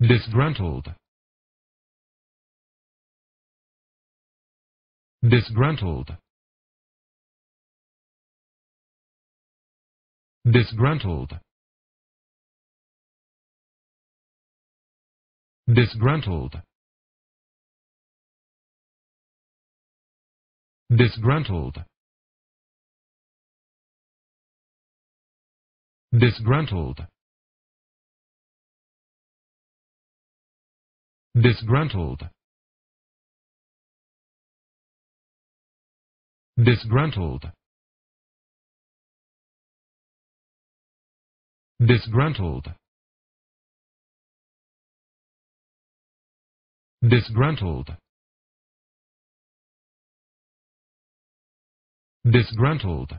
disgruntled disgruntled disgruntled disgruntled disgruntled disgruntled disgruntled disgruntled disgruntled disgruntled disgruntled